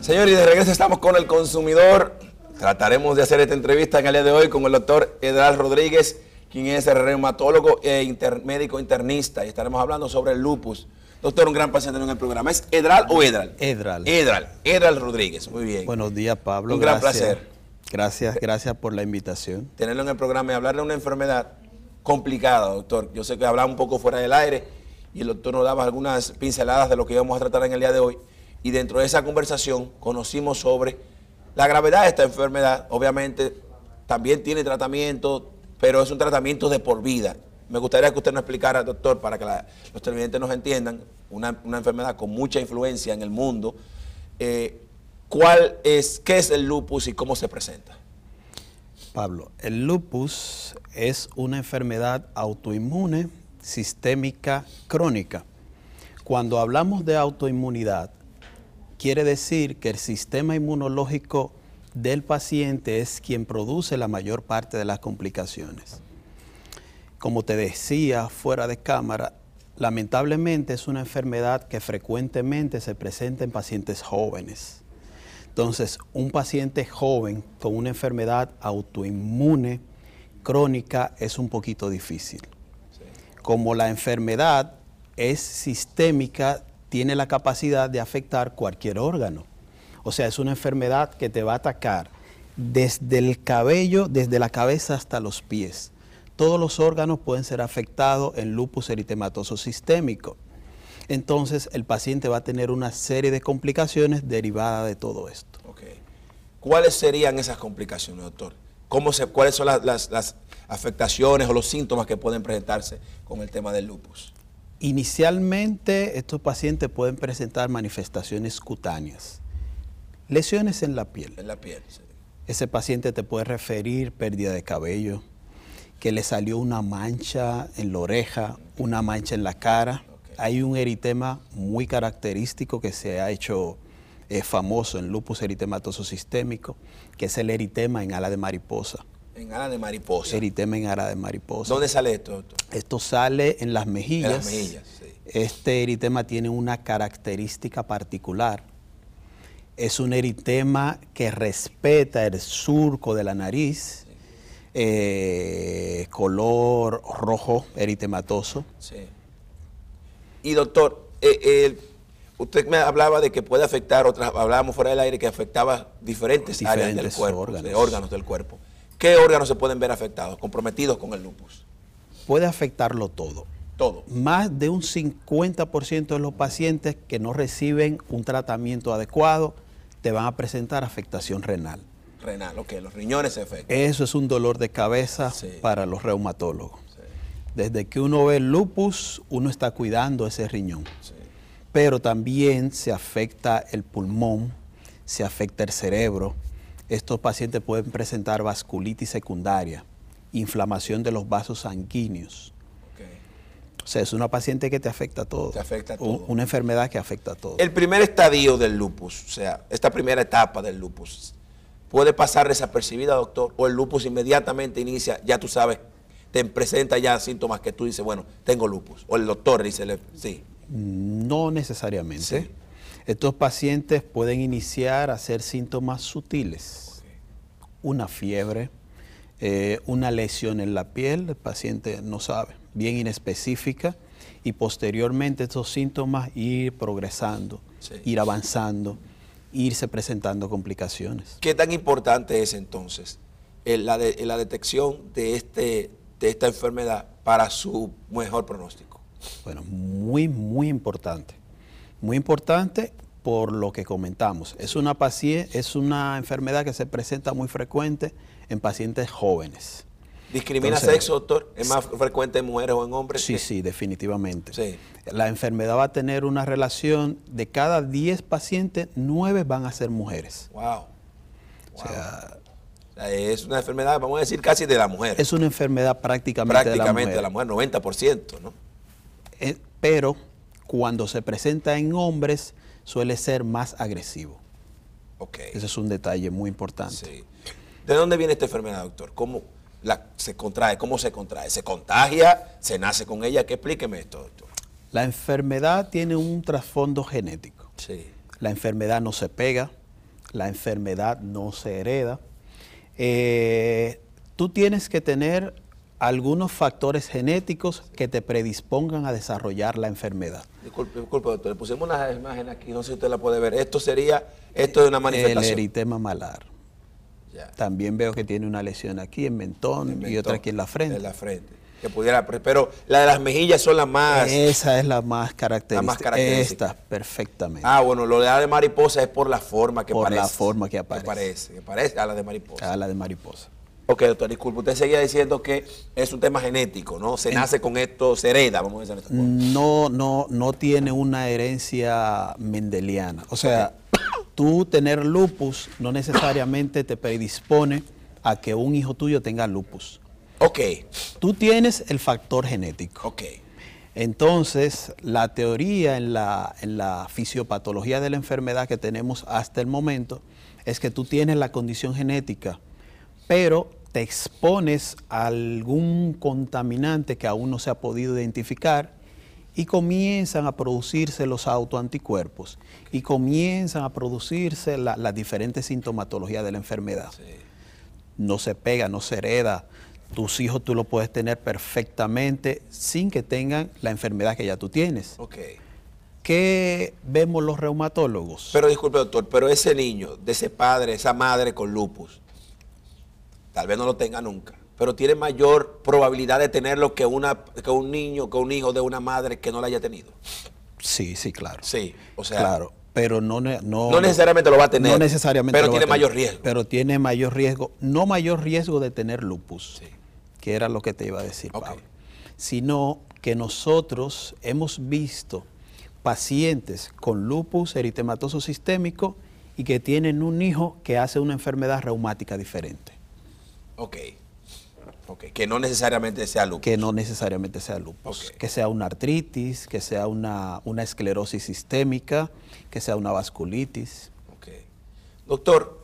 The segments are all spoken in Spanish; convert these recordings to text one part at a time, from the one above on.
Señores, de regreso estamos con el consumidor. Trataremos de hacer esta entrevista en el día de hoy con el doctor Edral Rodríguez, quien es el reumatólogo e médico internista, y estaremos hablando sobre el lupus. Doctor, un gran paciente en el programa. ¿Es Edral o Edral? Edral. Edral, Edral Rodríguez, muy bien. Buenos días, Pablo. Un gran placer. Gracias, gracias por la invitación. Tenerlo en el programa y hablarle de una enfermedad complicada, doctor. Yo sé que hablaba un poco fuera del aire y el doctor nos daba algunas pinceladas de lo que íbamos a tratar en el día de hoy y dentro de esa conversación conocimos sobre la gravedad de esta enfermedad. Obviamente también tiene tratamiento, pero es un tratamiento de por vida. Me gustaría que usted nos explicara, doctor, para que los televidentes nos entiendan, una, enfermedad con mucha influencia en el mundo. Eh, ¿Cuál es, qué es el lupus y cómo se presenta? Pablo, el lupus es una enfermedad autoinmune sistémica crónica. Cuando hablamos de autoinmunidad, Quiere decir que el sistema inmunológico del paciente es quien produce la mayor parte de las complicaciones. Como te decía fuera de cámara, lamentablemente es una enfermedad que frecuentemente se presenta en pacientes jóvenes. Entonces, un paciente joven con una enfermedad autoinmune crónica es un poquito difícil. Como la enfermedad es sistémica, tiene la capacidad de afectar cualquier órgano. O sea, es una enfermedad que te va a atacar desde el cabello, desde la cabeza hasta los pies. Todos los órganos pueden ser afectados en lupus eritematoso sistémico. Entonces, el paciente va a tener una serie de complicaciones derivadas de todo esto. ¿Cuáles serían esas complicaciones, doctor? ¿Cómo se, ¿Cuáles son las afectaciones o los síntomas que pueden presentarse con el tema del lupus? Inicialmente, estos pacientes pueden presentar manifestaciones cutáneas, lesiones en la piel. En la piel, Ese paciente te puede referir pérdida de cabello, que le salió una mancha en la oreja, una mancha en la cara. Hay un eritema muy característico que se ha hecho eh, famoso en lupus eritematoso sistémico, que es el eritema en ala de mariposa. En de mariposa. Eritema en ara de mariposa. ¿Dónde sale esto? Doctor? Esto sale en las mejillas. En las mejillas, sí. Este eritema tiene una característica particular. Es un eritema que respeta el surco de la nariz, eh, color rojo eritematoso. Sí. Y doctor, eh, usted me hablaba de que puede afectar otras, hablábamos fuera del aire que afectaba diferentes, áreas del cuerpo, órganos del cuerpo. ¿Qué órganos se pueden ver afectados, comprometidos con el lupus? Puede afectarlo todo. Todo. Más de un 50% de los pacientes que no reciben un tratamiento adecuado te van a presentar afectación renal. Renal, ok, los riñones se afectan. Eso es un dolor de cabeza para los reumatólogos. Desde que uno ve lupus, uno está cuidando ese riñón. Pero también se afecta el pulmón, se afecta el cerebro, estos pacientes pueden presentar vasculitis secundaria, inflamación de los vasos sanguíneos. O sea, es una paciente que te afecta a todo. Te afecta a todo. una enfermedad que afecta a todo. El primer estadio del lupus, o sea, esta primera etapa del lupus, puede pasar desapercibida, doctor, o el lupus inmediatamente inicia, ya tú sabes, te presenta ya síntomas que tú dices, bueno, tengo lupus. O el doctor dice, sí. No necesariamente. Estos pacientes pueden iniciar a hacer síntomas sutiles, una fiebre, eh, una lesión en la piel, el paciente no sabe, bien inespecífica, y posteriormente estos síntomas ir progresando, ir avanzando, irse presentando complicaciones. ¿Qué tan importante es entonces eh, la, detección este, de esta enfermedad para su mejor pronóstico? Bueno, muy, muy importante. Muy importante por lo que comentamos. Es una, es una enfermedad que se presenta muy frecuente en pacientes jóvenes. ¿Discrimina sexo, doctor? ¿Es más frecuente en mujeres o en hombres? Sí, sí, definitivamente. Sí. La enfermedad va a tener una relación de cada 10 pacientes, 9 van a ser mujeres. Wow. es una enfermedad, vamos a decir, casi de la mujer. Es una enfermedad prácticamente, de la mujer. Prácticamente de la mujer, 90%, ¿no? Eh, pero cuando se presenta en hombres suele ser más agresivo. Okay. Ese es un detalle muy importante. ¿De dónde viene esta enfermedad, doctor? ¿Cómo se contrae? ¿Cómo se contrae? ¿Se contagia? ¿Se nace con ella? ¿Qué explíqueme esto, doctor. La enfermedad tiene un trasfondo genético. Sí. La enfermedad no se pega, la enfermedad no se hereda. Eh, tú tienes que tener algunos factores genéticos que te predispongan a desarrollar la enfermedad. Disculpe, disculpe, doctor. Le pusimos una imagen aquí, no sé si usted la puede ver. Esto sería, esto de una manifestación. El eritema malar. También veo que tiene una lesión aquí en mentón, y otra aquí en la frente. En la frente. Que pudiera, pero la de las mejillas son las más. Esa es la más característica. Esta, perfectamente. Ah, bueno, lo de la de mariposa es por la forma que por Por la forma que aparece. Que parece, que parece a ah, la de mariposa. A ah, la de mariposa. Ok, doctor, disculpe, usted seguía diciendo que es un tema genético, ¿no? Se nace con esto, se hereda, vamos a decir No, no, no tiene una herencia mendeliana. O sea, tú tener lupus no necesariamente te predispone a que un hijo tuyo tenga lupus. Ok. Tú tienes el factor genético. Ok. Entonces, la teoría en la, en la fisiopatología de la enfermedad que tenemos hasta el momento es que tú tienes la condición genética, pero te expones a algún contaminante que aún no se ha podido identificar y comienzan a producirse los autoanticuerpos y comienzan a producirse las diferentes sintomatologías de la enfermedad. No se pega, no se hereda. Tus hijos tú lo puedes tener perfectamente sin que tengan la enfermedad que ya tú tienes. ¿Qué vemos los reumatólogos? Pero disculpe doctor, pero ese niño, de ese padre, esa madre con lupus, Tal vez no lo tenga nunca, pero tiene mayor probabilidad de tenerlo que, una, que un niño, que un hijo de una madre que no lo haya tenido. Sí, sí, claro. Sí, o sea. Claro, pero no, no, necesariamente lo va a tener. No necesariamente. Pero tiene mayor riesgo. Pero tiene mayor riesgo, no mayor riesgo de tener lupus, que era lo que te iba a decir, Pablo, sino que nosotros hemos visto pacientes con lupus eritematoso sistémico y que tienen un hijo que hace una enfermedad reumática diferente. Ok. Que no necesariamente sea lupus. Que no necesariamente sea lupus. Que sea una artritis, que sea una, una esclerosis sistémica, que sea una vasculitis. Ok, Doctor,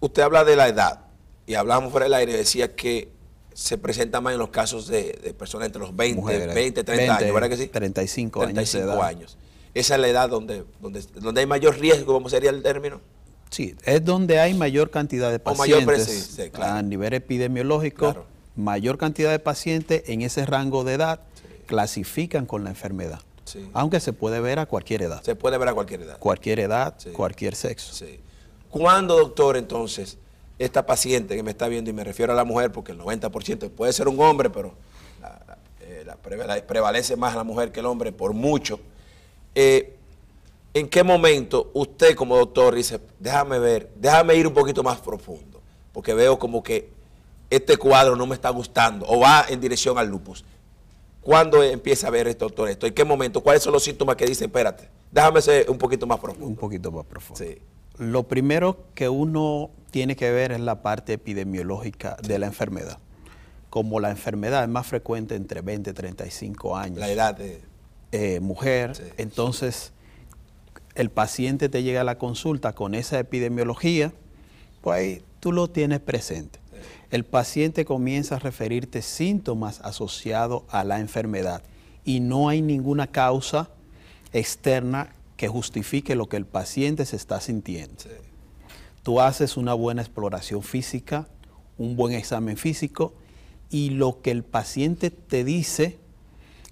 usted habla de la edad y hablamos fuera del aire, decía que se presenta más en los casos de, personas entre los 20, 20, 30 años, ¿verdad que sí? 35, 35 años. 35 años. Esa es la edad donde, donde, donde hay mayor riesgo, ¿cómo sería el término? Sí, es donde hay mayor cantidad de pacientes. mayor A nivel epidemiológico, mayor cantidad de pacientes en ese rango de edad clasifican con la enfermedad. Aunque se puede ver a cualquier edad. Se puede ver a cualquier edad. Cualquier edad, cualquier sexo. ¿Cuándo, doctor, entonces, esta paciente que me está viendo, y me refiero a la mujer, porque el 90% puede ser un hombre, pero eh, prevalece más la mujer que el hombre por mucho, eh, ¿en qué momento usted como doctor dice, déjame ver, déjame ir un poquito más profundo? Porque veo como que este cuadro no me está gustando o va en dirección al lupus. ¿Cuándo empieza a ver esto, doctor, esto? ¿En qué momento? ¿Cuáles son los síntomas que dice, espérate, déjame ser un poquito más profundo? Un poquito más profundo. Sí. Lo primero que uno tiene que ver es la parte epidemiológica de la enfermedad. Como la enfermedad es más frecuente entre 20 y 35 años. La edad de... Eh, mujer, entonces el paciente te llega a la consulta con esa epidemiología, pues ahí tú lo tienes presente. El paciente comienza a referirte síntomas asociados a la enfermedad y no hay ninguna causa externa que justifique lo que el paciente se está sintiendo. Tú haces una buena exploración física, un buen examen físico y lo que el paciente te dice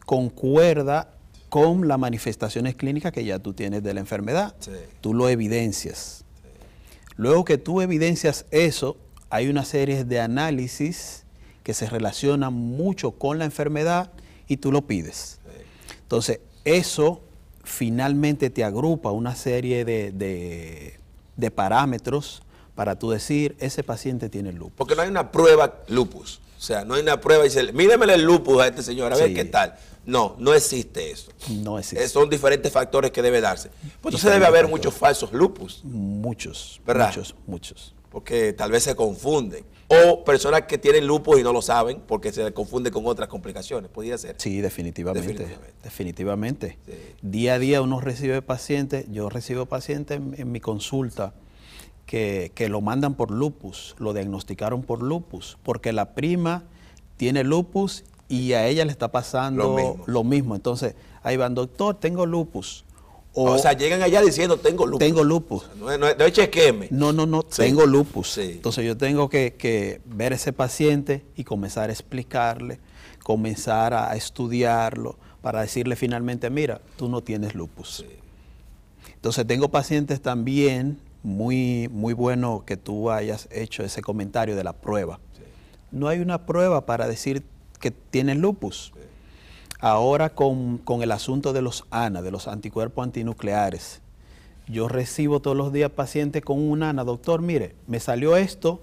concuerda con las manifestaciones clínicas que ya tú tienes de la enfermedad. Tú lo evidencias. Luego que tú evidencias eso, hay una serie de análisis que se relacionan mucho con la enfermedad y tú lo pides. Entonces, eso finalmente te agrupa una serie de, de parámetros para tú decir, ese paciente tiene lupus. Porque no hay una prueba lupus. O sea, no hay una prueba y dice, míreme el lupus a este señor, a ver qué tal. No, no existe eso. No existe. son diferentes factores que debe darse. Pues entonces debe haber muchos falsos lupus. Muchos. ¿verdad? Muchos, muchos. Porque tal vez se confunden. O personas que tienen lupus y no lo saben porque se confunde con otras complicaciones. Podría ser. Sí, definitivamente. Definitivamente. definitivamente. Día a día uno recibe pacientes. Yo recibo pacientes en mi consulta que, lo mandan por lupus, lo diagnosticaron por lupus, porque la prima tiene lupus y a ella le está pasando lo mismo. Entonces, ahí van, doctor, tengo lupus. O, sea, llegan allá diciendo, tengo lupus. Tengo lupus. no, no, no No, no, no, tengo lupus. Entonces yo tengo que, ver ver ese paciente y comenzar a explicarle, comenzar a estudiarlo, para decirle finalmente, mira, tú no tienes lupus. Entonces tengo pacientes también muy, muy bueno que tú hayas hecho ese comentario de la prueba. No hay una prueba para decir que tienen lupus. Ahora con, el asunto de los ANA, de los anticuerpos antinucleares, yo recibo todos los días pacientes con un ANA, doctor, mire, me salió esto,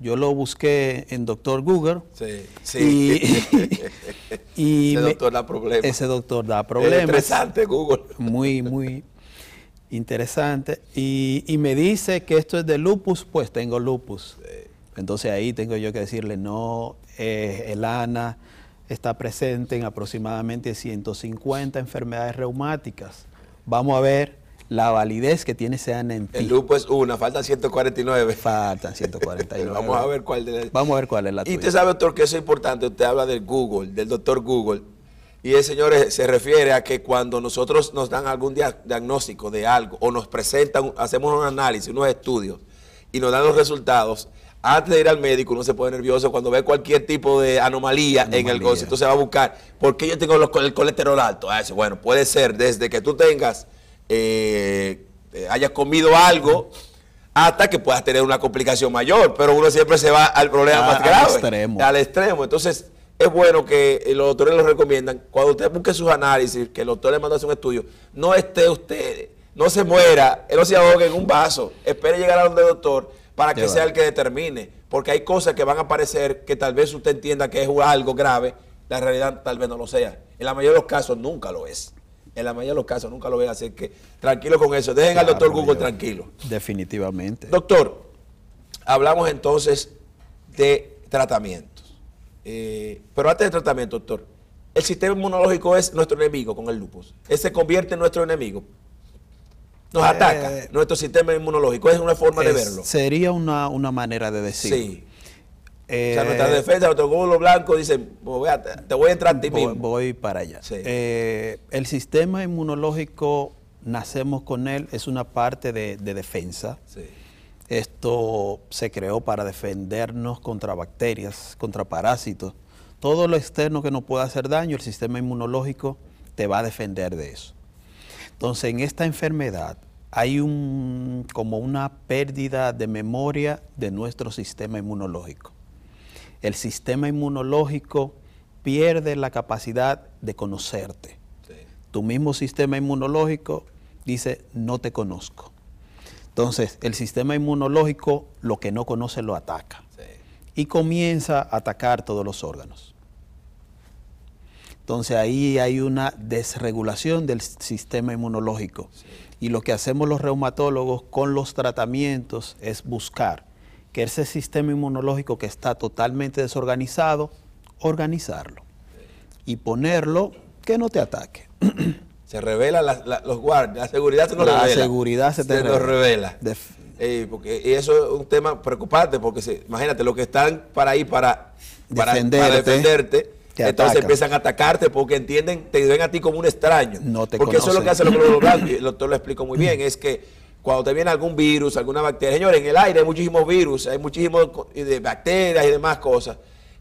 yo lo busqué en doctor Google. Sí, sí. Y, ese doctor da problemas. Ese doctor da problemas. Google. Muy, muy. Interesante. Y, me dice que esto es de lupus, pues tengo lupus. Entonces ahí tengo yo que decirle, no, eh, el ANA está presente en aproximadamente 150 enfermedades reumáticas. Vamos a ver la validez que tiene ese ANA en El lupus una, faltan 149. Faltan 149. Vamos a ver cuál Vamos a ver cuál es la Y usted sabe, doctor, que eso es importante. Usted habla del Google, del doctor Google y el Señor se refiere a que cuando nosotros nos dan algún diagnóstico de algo o nos presentan, hacemos un análisis, unos estudios y nos dan los resultados, antes de ir al médico uno se pone nervioso cuando ve cualquier tipo de anomalía, en el gozo. Entonces va a buscar, ¿por qué yo tengo el colesterol alto? Ah, bueno, puede ser desde que tú tengas, eh, eh, hayas comido algo hasta que puedas tener una complicación mayor, pero uno siempre se va al problema ah, más grave, al extremo. al extremo. Entonces, es bueno que eh, los doctores lo recomiendan, cuando usted busque sus análisis, que el doctor le manda a hacer un estudio, no esté usted, no se muera, no se ahogue en un vaso, espere llegar a donde el doctor para que sea el que determine, porque hay cosas que van a aparecer que tal vez usted entienda que es algo grave, la realidad tal vez no lo sea. En la mayoría de los casos nunca lo es. En la mayoría de los casos nunca lo es, así que tranquilo con eso, dejen al doctor Google tranquilo. Definitivamente. Doctor, hablamos entonces de tratamiento eh, pero antes del tratamiento, doctor, el sistema inmunológico es nuestro enemigo con el lupus. Él se convierte en nuestro enemigo. Nos ataca eh, nuestro sistema inmunológico. Es una forma de verlo. Sería una, manera de decirlo. Sí. Eh, o sea, nuestra defensa, nuestro glóbulo blanco dice, te voy a entrar a ti voy, mismo. Voy para allá. el sistema inmunológico, nacemos con él, es una parte de, de defensa. Sí. Esto se creó para defendernos contra bacterias, contra parásitos. Todo lo externo que nos pueda hacer daño, el sistema inmunológico te va a defender de eso. Entonces, en esta enfermedad hay un, como una pérdida de memoria de nuestro sistema inmunológico. El sistema inmunológico pierde la capacidad de conocerte. Tu mismo sistema inmunológico dice, no te conozco. Entonces, el sistema inmunológico lo que no conoce lo ataca y comienza a atacar todos los órganos. Entonces ahí hay una desregulación del sistema inmunológico. Y lo que hacemos los reumatólogos con los tratamientos es buscar que ese sistema inmunológico que está totalmente desorganizado, organizarlo y ponerlo que no te ataque. se revela los guardias, la seguridad se nos revela. La seguridad se, te revela. porque y eso es un tema preocupante, porque imagínate, los que están para ahí para, defenderte, defenderte entonces empiezan a atacarte porque entienden, te ven a ti como un extraño. No te Porque eso es lo que hace los globos el doctor lo explico muy bien, es que cuando te viene algún virus, alguna bacteria, señores, en el aire hay muchísimos virus, hay muchísimos de bacterias y demás cosas.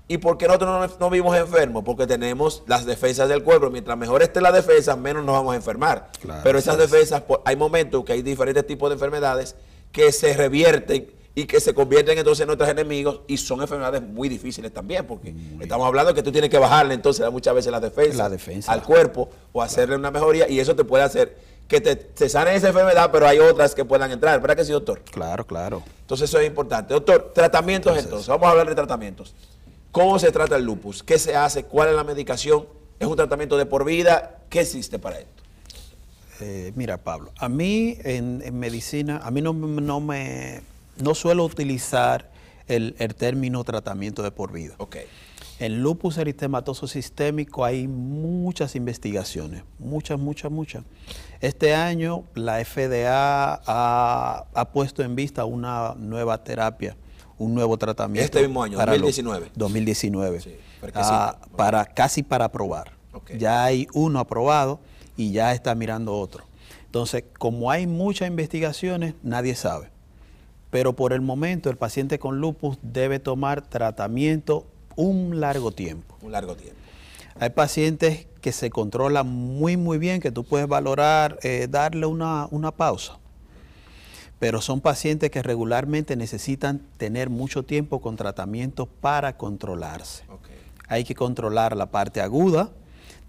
¿Y por qué nosotros no, vimos vivimos enfermos? Porque tenemos las defensas del cuerpo. Mientras mejor esté la defensa, menos nos vamos a enfermar. Pero esas defensas, pues, hay momentos que hay diferentes tipos de enfermedades que se revierten y que se convierten entonces en nuestros enemigos y son enfermedades muy difíciles también, porque estamos hablando que tú tienes que bajarle entonces muchas veces la defensa, al cuerpo o hacerle una mejoría y eso te puede hacer que te, te sane esa enfermedad, pero hay otras que puedan entrar, ¿verdad que sí, doctor? Claro, claro. Entonces eso es importante. Doctor, tratamientos entonces. vamos a hablar de tratamientos. ¿Cómo se trata el lupus? ¿Qué se hace? ¿Cuál es la medicación? ¿Es un tratamiento de por vida? ¿Qué existe para esto? Eh, mira, Pablo, a mí en, medicina, a mí no, me suelo utilizar el, término tratamiento de por vida. Ok. En lupus eritematoso sistémico hay muchas investigaciones, muchas, muchas, muchas. Este año la FDA ha, ha puesto en vista una nueva terapia un nuevo tratamiento. Este mismo año, 2019. 2019. Ah, para, casi para aprobar. Ya hay uno aprobado y ya está mirando otro. Entonces, como hay muchas investigaciones, nadie sabe. Pero por el momento, el paciente con lupus debe tomar tratamiento un largo tiempo. Un largo tiempo. Hay pacientes que se controlan muy, muy bien, que tú puedes valorar, eh, darle una pausa pero son pacientes que regularmente necesitan tener mucho tiempo con tratamiento para controlarse. Hay que controlar la parte aguda.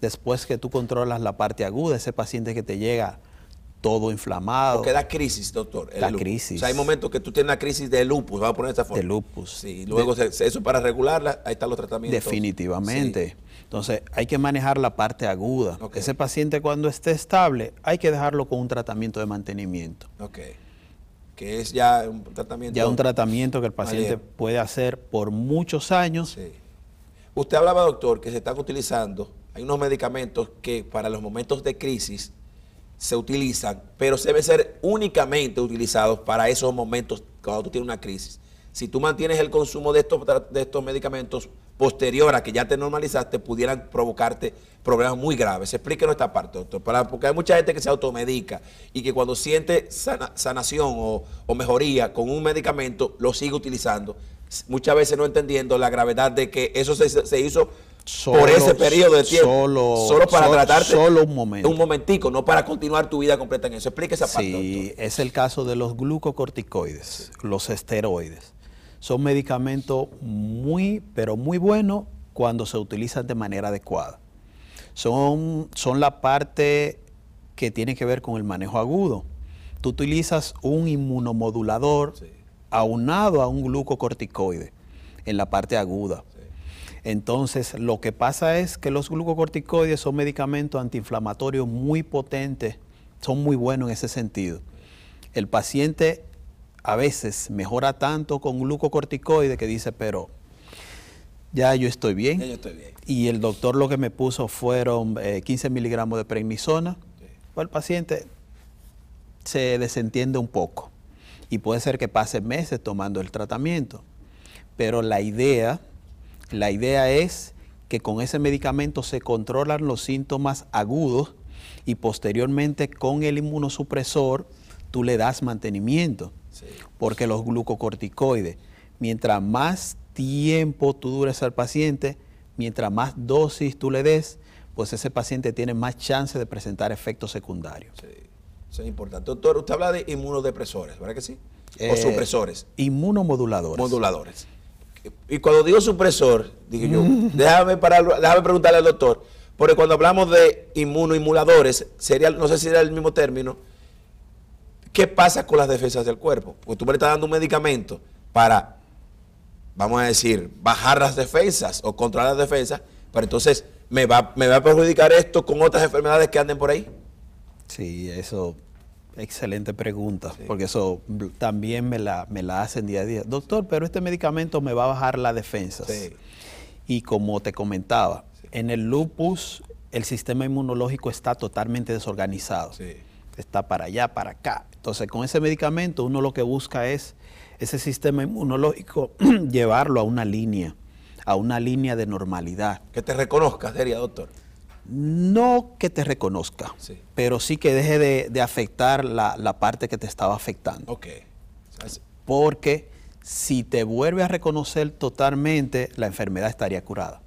Después que tú controlas la parte aguda, ese paciente que te llega todo inflamado. Porque da crisis, doctor. La crisis. O sea, hay momentos que tú tienes una crisis de lupus, vamos a poner esta forma. De lupus. Sí, luego eso para regularla, ahí están los tratamientos. Definitivamente. Entonces, hay que manejar la parte aguda. Ese paciente cuando esté estable, hay que dejarlo con un tratamiento de mantenimiento. Okay que es ya un tratamiento. Ya un tratamiento que el paciente puede hacer por muchos años. Sí. Usted hablaba, doctor, que se están utilizando, hay unos medicamentos que para los momentos de crisis se utilizan, pero se deben ser únicamente utilizados para esos momentos cuando tú tienes una crisis. Si tú mantienes el consumo de estos, de estos medicamentos posterior a que ya te normalizaste pudieran provocarte problemas muy graves. Explíquenos esta parte, doctor, porque hay mucha gente que se automedica y que cuando siente sanación o, mejoría con un medicamento lo sigue utilizando, muchas veces no entendiendo la gravedad de que eso se, hizo por ese periodo de tiempo, solo, para tratarte solo un momento. un momentico, no para continuar tu vida completa en eso. Explique esa parte, Sí, es el caso de los glucocorticoides, los esteroides son medicamentos muy, pero muy buenos cuando se utilizan de manera adecuada. Son, son la parte que tiene que ver con el manejo agudo. Tú utilizas un inmunomodulador aunado a un glucocorticoide en la parte aguda. Entonces, lo que pasa es que los glucocorticoides son medicamentos antiinflamatorios muy potentes, son muy buenos en ese sentido. El paciente a veces mejora tanto con glucocorticoide que dice, pero ya yo estoy bien. Ya yo estoy bien. Y el doctor lo que me puso fueron 15 eh, miligramos de prednisona. Pues el paciente se desentiende un poco y puede ser que pase meses tomando el tratamiento. Pero la idea, la idea es que con ese medicamento se controlan los síntomas agudos y posteriormente con el inmunosupresor tú le das mantenimiento porque los glucocorticoides, mientras más tiempo tú dures al paciente, mientras más dosis tú le des, pues ese paciente tiene más chance de presentar efectos secundarios. Sí, eso es importante. Doctor, usted habla de inmunodepresores, ¿verdad que sí? o eh, supresores. Inmunomoduladores. Moduladores. Y cuando digo supresor, dije yo, déjame, déjame preguntarle al doctor, porque cuando hablamos de inmunoimuladores, sería, no sé si era el mismo término, ¿Qué pasa con las defensas del cuerpo? Porque tú me estás dando un medicamento para, vamos a decir, bajar las defensas o controlar las defensas, pero entonces me va, me va a perjudicar esto con otras enfermedades que anden por ahí. Sí, eso, excelente pregunta, porque eso también me la, me la hacen día a día. Doctor, pero este medicamento me va a bajar las defensas. Sí. Y como te comentaba, en el lupus el sistema inmunológico está totalmente desorganizado. Sí está para allá, para acá. Entonces, con ese medicamento uno lo que busca es ese sistema inmunológico llevarlo a una línea, a una línea de normalidad. Que te reconozca, sería, doctor. No que te reconozca, pero sí que deje de, afectar la, parte que te estaba afectando. Ok. Porque si te vuelve a reconocer totalmente, la enfermedad estaría curada.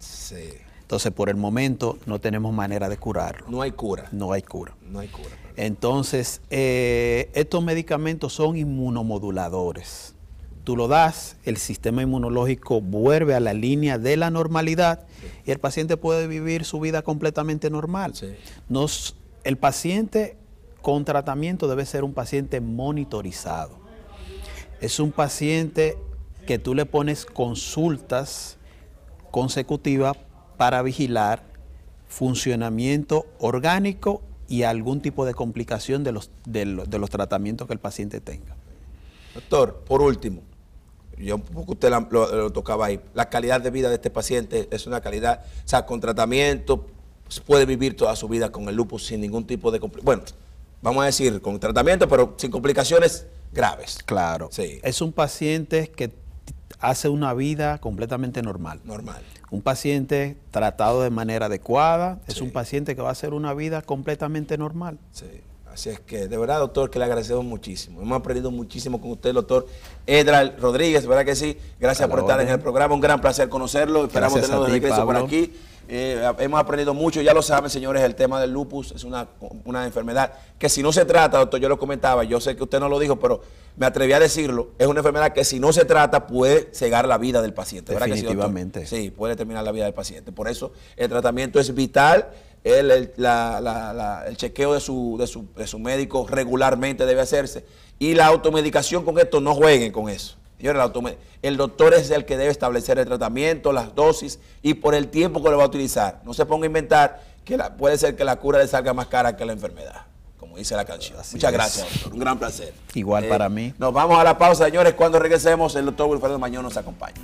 Sí. Entonces, por el momento no tenemos manera de curarlo. No hay cura. No hay cura. No hay cura. Entonces, eh, estos medicamentos son inmunomoduladores. Tú lo das, el sistema inmunológico vuelve a la línea de la normalidad y el paciente puede vivir su vida completamente normal. el paciente con tratamiento debe ser un paciente monitorizado. Es un paciente que tú le pones consultas consecutivas para vigilar funcionamiento orgánico y algún tipo de complicación de los, de los, tratamientos que el paciente tenga. Doctor, por último, yo un poco usted lo, tocaba ahí, la calidad de vida de este paciente es una calidad, o sea, con tratamiento pues, puede vivir toda su vida con el lupus sin ningún tipo de bueno, vamos a decir con tratamiento, pero sin complicaciones graves. Claro. Sí. Es un paciente que hace una vida completamente normal. Normal. Un paciente tratado de manera adecuada es un paciente que va a hacer una vida completamente normal. Sí. Así es que, de verdad, doctor, que le agradecemos muchísimo. Hemos aprendido muchísimo con usted, doctor Edral Rodríguez, ¿verdad que sí? Gracias por estar en el programa, un gran placer conocerlo. Esperamos tenerlo de regreso por aquí. Eh, hemos aprendido mucho, ya lo saben, señores, el tema del lupus es una, enfermedad que si no se trata, doctor, yo lo comentaba, yo sé que usted no lo dijo, pero me atreví a decirlo, es una enfermedad que si no se trata puede cegar la vida del paciente. Definitivamente. sí, puede terminar la vida del paciente. Por eso el tratamiento es vital, el, chequeo de su, de, su, de su médico regularmente debe hacerse y la automedicación con esto, no jueguen con eso. Señores, el doctor es el que debe establecer el tratamiento, las dosis y por el tiempo que lo va a utilizar. No se ponga a inventar que puede ser que la cura le salga más cara que la enfermedad, como dice la canción. Muchas gracias, doctor. Un gran placer. Igual eh, para mí. Nos vamos a la pausa, señores. Cuando regresemos, el doctor Wilfredo Mañón nos acompaña.